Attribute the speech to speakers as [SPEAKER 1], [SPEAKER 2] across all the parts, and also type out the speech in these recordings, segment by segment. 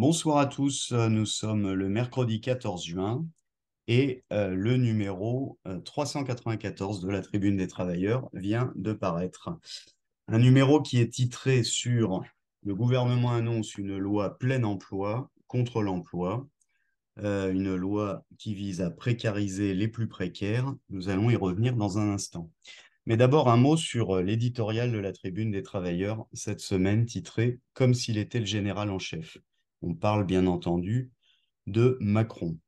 [SPEAKER 1] Bonsoir à tous, euh, nous sommes le mercredi 14 juin et euh, le numéro 394 euh, de la Tribune des Travailleurs vient de paraître. Un numéro qui est titré sur Le gouvernement annonce une loi plein emploi contre l'emploi, une loi qui vise à précariser les plus précaires. Nous allons y revenir dans un instant. Mais d'abord un mot sur l'éditorial de la Tribune des Travailleurs cette semaine titré Comme s'il était le général en chef. On parle bien entendu de Macron.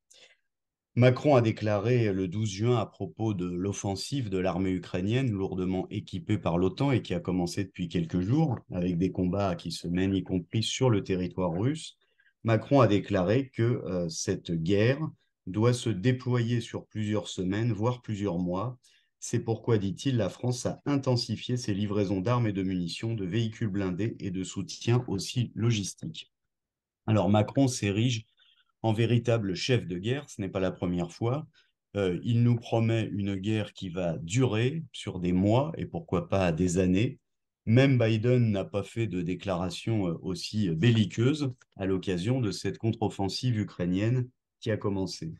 [SPEAKER 1] Macron a déclaré le 12 juin à propos de l'offensive de l'armée ukrainienne lourdement équipée par l'OTAN et qui a commencé depuis quelques jours avec des combats qui se mènent y compris sur le territoire russe. Macron a déclaré que euh, cette guerre doit se déployer sur plusieurs semaines, voire plusieurs mois. C'est pourquoi, dit-il, la France a intensifié ses livraisons d'armes et de munitions, de véhicules blindés et de soutien aussi logistique. Alors Macron s'érige en véritable chef de guerre, ce n'est pas la première fois. Euh, il nous promet une guerre qui va durer sur des mois et pourquoi pas des années. Même Biden n'a pas fait de déclaration euh, aussi belliqueuse à l'occasion de cette contre-offensive ukrainienne qui a commencé.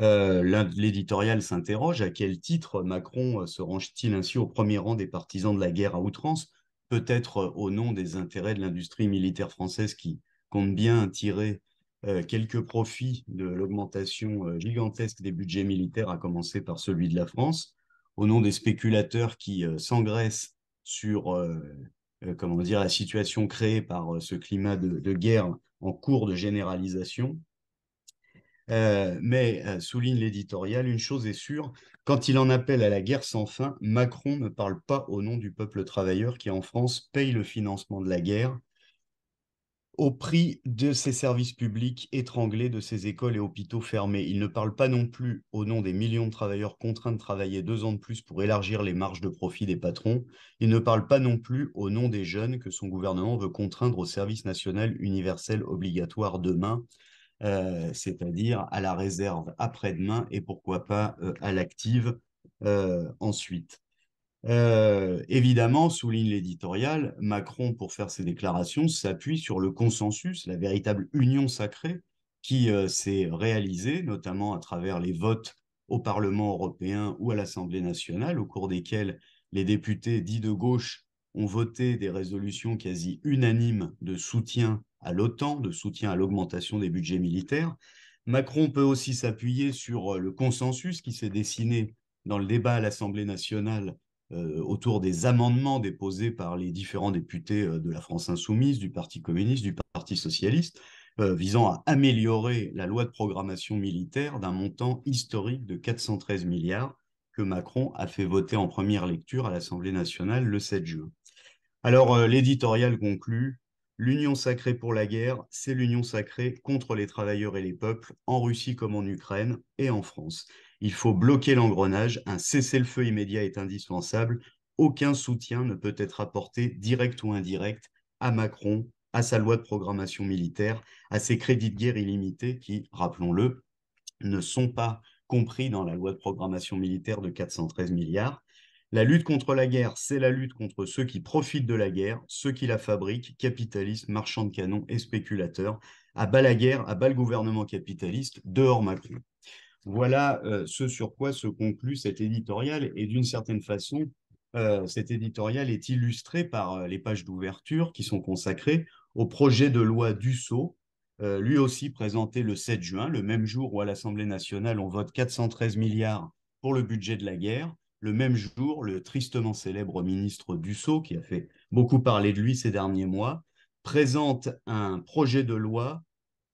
[SPEAKER 1] Euh, l'éditorial s'interroge à quel titre Macron se range-t-il ainsi au premier rang des partisans de la guerre à outrance, peut-être au nom des intérêts de l'industrie militaire française qui, compte bien tirer euh, quelques profits de l'augmentation euh, gigantesque des budgets militaires, à commencer par celui de la France, au nom des spéculateurs qui euh, s'engraissent sur comment dire, la situation créée par ce climat de, de, guerre en cours de généralisation. mais, souligne l'éditorial, une chose est sûre, quand il en appelle à la guerre sans fin, Macron ne parle pas au nom du peuple travailleur qui en France paye le financement de la guerre au prix de ces services publics étranglés, de ces écoles et hôpitaux fermés. Il ne parle pas non plus au nom des millions de travailleurs contraints de travailler deux ans de plus pour élargir les marges de profit des patrons. Il ne parle pas non plus au nom des jeunes que son gouvernement veut contraindre au service national universel obligatoire demain, euh, c'est-à-dire à la réserve après-demain et pourquoi pas euh, à l'active euh, ensuite. Euh, évidemment, souligne l'éditorial, Macron, pour faire ses déclarations, s'appuie sur le consensus, la véritable union sacrée qui euh, s'est réalisée, notamment à travers les votes au Parlement européen ou à l'Assemblée nationale, au cours desquels les députés dits de gauche ont voté des résolutions quasi unanimes de soutien à l'OTAN, de soutien à l'augmentation des budgets militaires. Macron peut aussi s'appuyer sur euh, le consensus qui s'est dessiné dans le débat à l'Assemblée nationale euh, autour des amendements déposés par les différents députés euh, de la France insoumise, du Parti communiste, du Parti socialiste, euh, visant à améliorer la loi de programmation militaire d'un montant historique de 413 milliards que Macron a fait voter en première lecture à l'Assemblée nationale le 7 juin. Alors l'éditorial conclut, l'union sacrée pour la guerre, c'est l'union sacrée contre les travailleurs et les peuples, en Russie comme en Ukraine et en France. Il faut bloquer l'engrenage, un cessez-le-feu immédiat est indispensable, aucun soutien ne peut être apporté, direct ou indirect, à Macron, à sa loi de programmation militaire, à ses crédits de guerre illimités qui, rappelons-le, ne sont pas compris dans la loi de programmation militaire de 413 milliards. La lutte contre la guerre, c'est la lutte contre ceux qui profitent de la guerre, ceux qui la fabriquent, capitalistes, marchands de canons et spéculateurs. À bas la guerre, à bas le gouvernement capitaliste, dehors Macron. Voilà euh, ce sur quoi se conclut cet éditorial et d'une certaine façon, euh, cet éditorial est illustré par euh, les pages d'ouverture qui sont consacrées au projet de loi Dussault, lui aussi présenté le 7 juin, le même jour où à l'Assemblée nationale on vote 413 milliards pour le budget de la guerre. Le même jour, le tristement célèbre ministre Dussault, qui a fait beaucoup parler de lui ces derniers mois, présente un projet de loi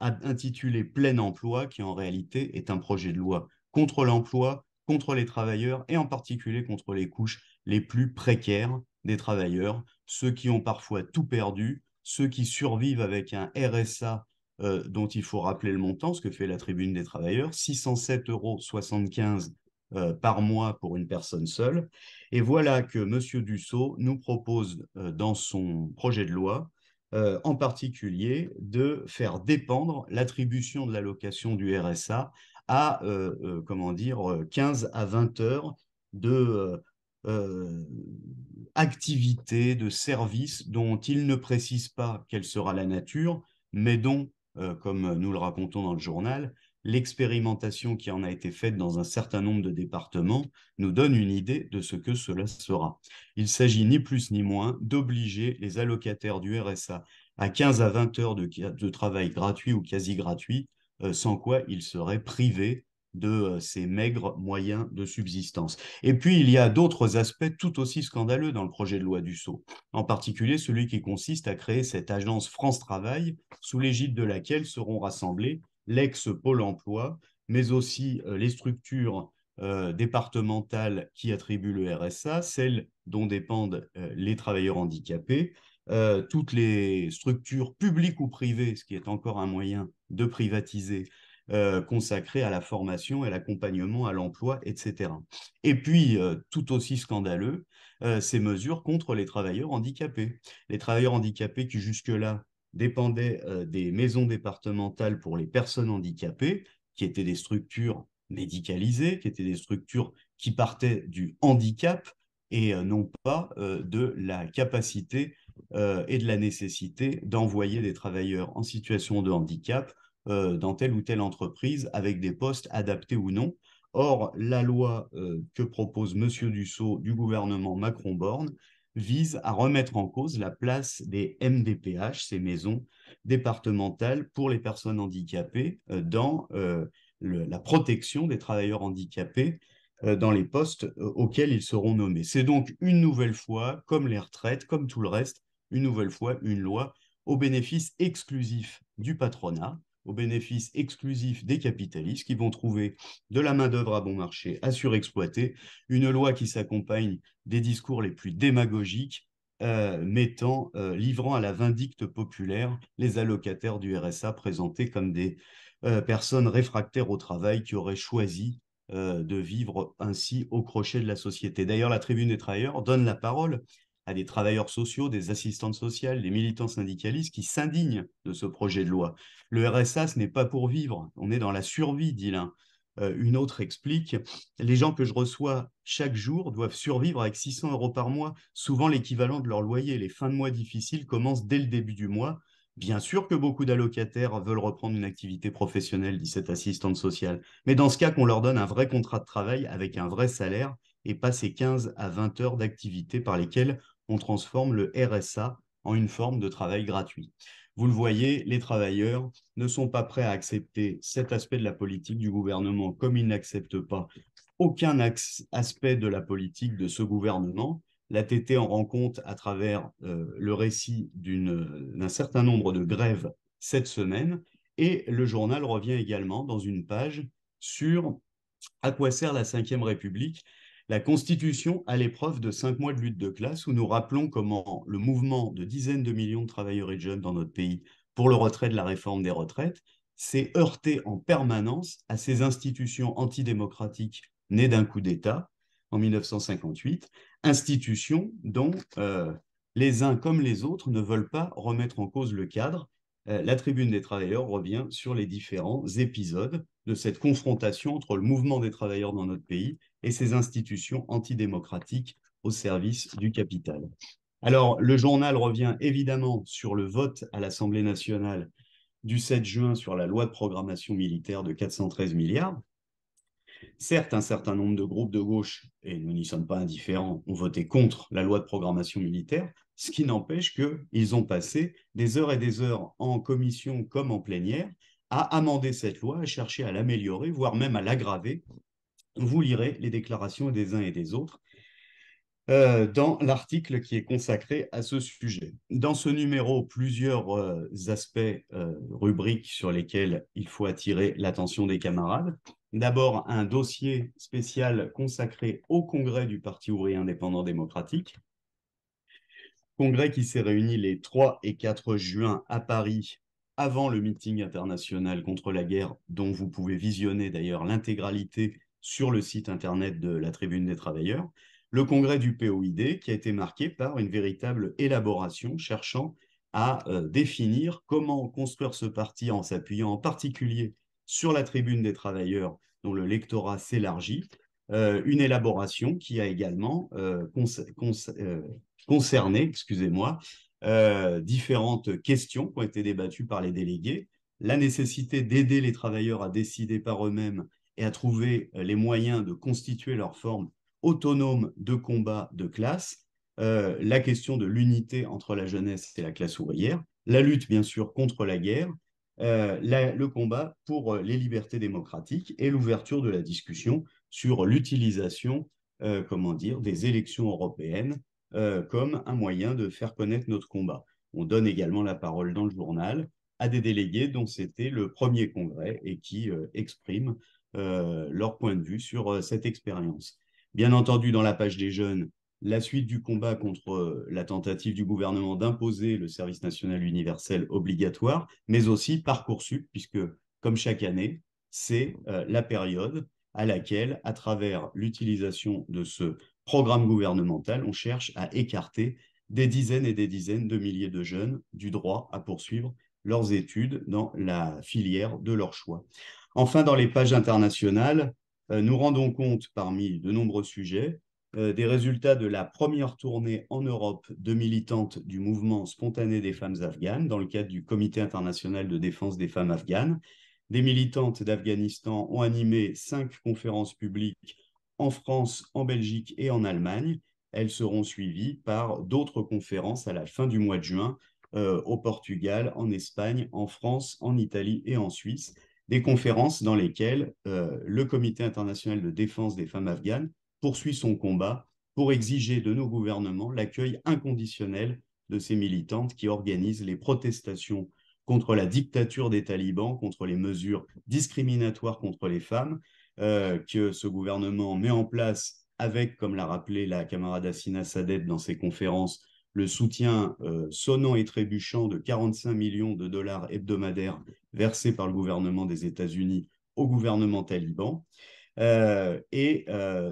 [SPEAKER 1] intitulé Plein emploi, qui en réalité est un projet de loi contre l'emploi, contre les travailleurs et en particulier contre les couches les plus précaires des travailleurs, ceux qui ont parfois tout perdu, ceux qui survivent avec un RSA euh, dont il faut rappeler le montant, ce que fait la tribune des travailleurs, 607,75 euros euh, par mois pour une personne seule. Et voilà que M. Dussault nous propose euh, dans son projet de loi euh, en particulier de faire dépendre l'attribution de l'allocation du RSA à, euh, euh, comment dire, 15 à 20 heures de activités, de services dont il ne précise pas quelle sera la nature, mais dont, comme nous le racontons dans le journal, l'expérimentation qui en a été faite dans un certain nombre de départements nous donne une idée de ce que cela sera. Il s'agit ni plus ni moins d'obliger les allocataires du RSA à 15 à 20 heures de, travail gratuit ou quasi gratuit, euh, sans quoi ils seraient privés de euh, ces maigres moyens de subsistance. Et puis, il y a d'autres aspects tout aussi scandaleux dans le projet de loi du Sceau, en particulier celui qui consiste à créer cette agence France Travail, sous l'égide de laquelle seront rassemblés l'ex-pôle emploi, mais aussi euh, les structures euh, départementales qui attribuent le RSA, celles dont dépendent euh, les travailleurs handicapés, toutes les structures publiques ou privées, ce qui est encore un moyen de privatiser, consacrées à la formation et l'accompagnement à l'emploi, etc. Et puis, tout aussi scandaleux, ces mesures contre les travailleurs handicapés. Les travailleurs handicapés qui jusque-là dépendait euh, des maisons départementales pour les personnes handicapées, qui étaient des structures médicalisées, qui étaient des structures qui partaient du handicap et euh, non pas euh, de la capacité et de la nécessité d'envoyer des travailleurs en situation de handicap dans telle ou telle entreprise avec des postes adaptés ou non. Or, la loi que propose M. Dussault du gouvernement Macron-Borne vise à remettre en cause la place des MDPH, ces maisons départementales pour les personnes handicapées, euh, dans euh, la protection des travailleurs handicapés euh, dans les postes auxquels ils seront nommés. C'est donc une nouvelle fois, comme les retraites, comme tout le reste, une nouvelle fois une loi au bénéfice exclusif du patronat, au bénéfice exclusif des capitalistes qui vont trouver de la main-d'œuvre à bon marché à surexploiter, une loi qui s'accompagne des discours les plus démagogiques, euh, mettant, euh, livrant à la vindicte populaire les allocataires du RSA présentés comme des euh, personnes réfractaires au travail qui auraient choisi de vivre ainsi au crochet de la société. D'ailleurs, la Tribune des Travailleurs donne la parole à des travailleurs sociaux, des assistantes sociales, des militants syndicalistes qui s'indignent de ce projet de loi. Le RSA, ce n'est pas pour vivre, on est dans la survie, dit l'un. Euh, une autre explique, les gens que je reçois chaque jour doivent survivre avec 600 euros par mois, souvent l'équivalent de leur loyer. Les fins de mois difficiles commencent dès le début du mois. Bien sûr que beaucoup d'allocataires veulent reprendre une activité professionnelle, dit cette assistante sociale, mais dans ce cas qu'on leur donne un vrai contrat de travail avec un vrai salaire et pas ces 15 à 20 heures d'activité par lesquelles on transforme le RSA en une forme de travail gratuit. Vous le voyez, les travailleurs ne sont pas prêts à accepter cet aspect de la politique du gouvernement comme ils n'acceptent pas aucun aspect de la politique de ce gouvernement. La TT en rend compte à travers euh, le récit d'un certain nombre de grèves cette semaine. Et le journal revient également dans une page sur à quoi sert la Ve République la Constitution à l'épreuve de cinq mois de lutte de classe où nous rappelons comment le mouvement de dizaines de millions de travailleurs et de jeunes dans notre pays pour le retrait de la réforme des retraites s'est heurté en permanence à ces institutions antidémocratiques nées d'un coup d'État en 1958, institutions dont euh, les uns comme les autres ne veulent pas remettre en cause le cadre euh, la tribune des travailleurs revient sur les différents épisodes de cette confrontation entre le mouvement des travailleurs dans notre pays et ces institutions antidémocratiques au service du capital. Alors, le journal revient évidemment sur le vote à l'Assemblée nationale du 7 juin sur la loi de programmation militaire de 413 milliards. Certes, un certain nombre de groupes de gauche, et nous n'y sommes pas indifférents, ont voté contre la loi de programmation militaire, ce qui n'empêche qu'ils ont passé des heures et des heures en commission comme en plénière à amender cette loi, à chercher à l'améliorer, voire même à l'aggraver. Vous lirez les déclarations des uns et des autres euh, dans l'article qui est consacré à ce sujet. Dans ce numéro, plusieurs euh, aspects, euh, rubriques sur lesquels il faut attirer l'attention des camarades. D'abord, un dossier spécial consacré au congrès du Parti ouvrier indépendant démocratique, Congrès qui s'est réuni les 3 et 4 juin à Paris avant le meeting international contre la guerre, dont vous pouvez visionner d'ailleurs l'intégralité sur le site internet de la Tribune des Travailleurs, le congrès du POID qui a été marqué par une véritable élaboration cherchant à euh, définir comment construire ce parti en s'appuyant en particulier sur la Tribune des Travailleurs dont le lectorat s'élargit, euh, une élaboration qui a également euh, euh, concerné, excusez-moi, différentes questions qui ont été débattues par les délégués, la nécessité d'aider les travailleurs à décider par eux-mêmes et à trouver les moyens de constituer leur forme autonome de combat de classe, la question de l'unité entre la jeunesse et la classe ouvrière, la lutte bien sûr contre la guerre, le combat pour les libertés démocratiques et l'ouverture de la discussion sur l'utilisation, euh, comment dire, des élections européennes euh, comme un moyen de faire connaître notre combat. On donne également la parole dans le journal à des délégués dont c'était le premier congrès et qui euh, expriment leur point de vue sur cette expérience. Bien entendu, dans la page des jeunes, la suite du combat contre la tentative du gouvernement d'imposer le service national universel obligatoire, mais aussi Parcoursup, puisque comme chaque année, c'est la période à laquelle, à travers l'utilisation de ce programme gouvernemental, on cherche à écarter des dizaines et des dizaines de milliers de jeunes du droit à poursuivre leurs études dans la filière de leur choix. Enfin, dans les pages internationales, euh, nous rendons compte parmi de nombreux sujets euh, des résultats de la première tournée en Europe de militantes du mouvement spontané des femmes afghanes dans le cadre du Comité international de défense des femmes afghanes, des militantes d'Afghanistan ont animé cinq conférences publiques en France, en Belgique et en Allemagne. Elles seront suivies par d'autres conférences à la fin du mois de juin euh, au Portugal, en Espagne, en France, en Italie et en Suisse. Des conférences dans lesquelles euh, le Comité international de défense des femmes afghanes poursuit son combat pour exiger de nos gouvernements l'accueil inconditionnel de ces militantes qui organisent les protestations contre la dictature des talibans, contre les mesures discriminatoires contre les femmes euh, que ce gouvernement met en place avec, comme l'a rappelé la camarade Assina Sadeb dans ses conférences, le soutien euh, sonnant et trébuchant de 45 millions de dollars hebdomadaires versés par le gouvernement des États-Unis au gouvernement taliban. Euh, et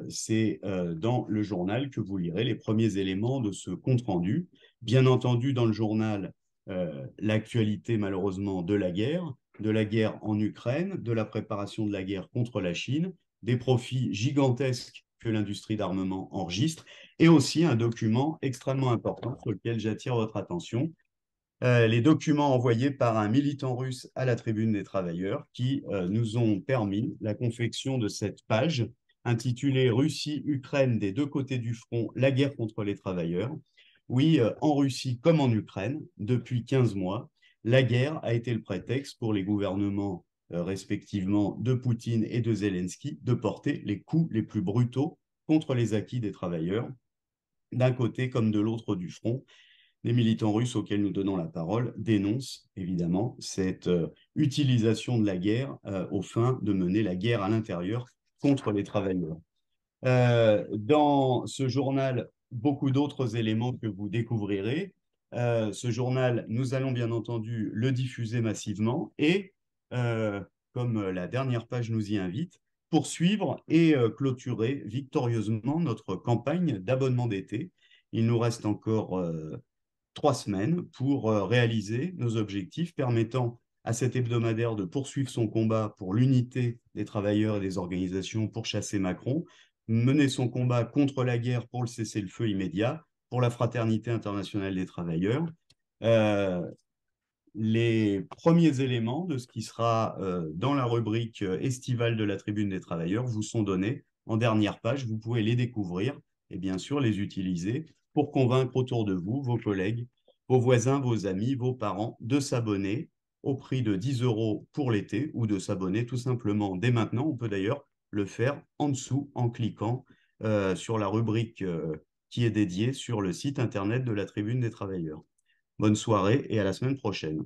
[SPEAKER 1] c'est dans le journal que vous lirez les premiers éléments de ce compte-rendu. Bien entendu, dans le journal, euh, l'actualité malheureusement de la guerre, de la guerre en Ukraine, de la préparation de la guerre contre la Chine, des profits gigantesques que l'industrie d'armement enregistre, et aussi un document extrêmement important sur lequel j'attire votre attention, euh, les documents envoyés par un militant russe à la Tribune des Travailleurs qui euh, nous ont permis la confection de cette page intitulée Russie-Ukraine des deux côtés du front, la guerre contre les travailleurs, oui, euh, en Russie comme en Ukraine, depuis 15 mois, la guerre a été le prétexte pour les gouvernements euh, respectivement de Poutine et de Zelensky de porter les coups les plus brutaux contre les acquis des travailleurs, d'un côté comme de l'autre du front. Les militants russes auxquels nous donnons la parole dénoncent évidemment cette euh, utilisation de la guerre au fin de mener la guerre à l'intérieur contre les travailleurs. dans ce journal beaucoup d'autres éléments que vous découvrirez. Euh, ce journal, nous allons bien entendu le diffuser massivement et, euh, comme euh, la dernière page nous y invite, poursuivre et clôturer victorieusement notre campagne d'abonnement d'été. Il nous reste encore trois semaines pour réaliser nos objectifs permettant à cet hebdomadaire de poursuivre son combat pour l'unité des travailleurs et des organisations pour chasser Macron, mener son combat contre la guerre pour le cessez-le-feu immédiat, pour la fraternité internationale des travailleurs. Euh, les premiers éléments de ce qui sera euh, dans la rubrique euh, estivale de la Tribune des travailleurs vous sont donnés en dernière page. Vous pouvez les découvrir et bien sûr les utiliser pour convaincre autour de vous vos collègues, vos voisins, vos amis, vos parents de s'abonner au prix de 10 euros pour l'été ou de s'abonner tout simplement dès maintenant. On peut d'ailleurs le faire en dessous en cliquant euh, sur la rubrique euh, qui est dédiée sur le site internet de la Tribune des Travailleurs. Bonne soirée et à la semaine prochaine.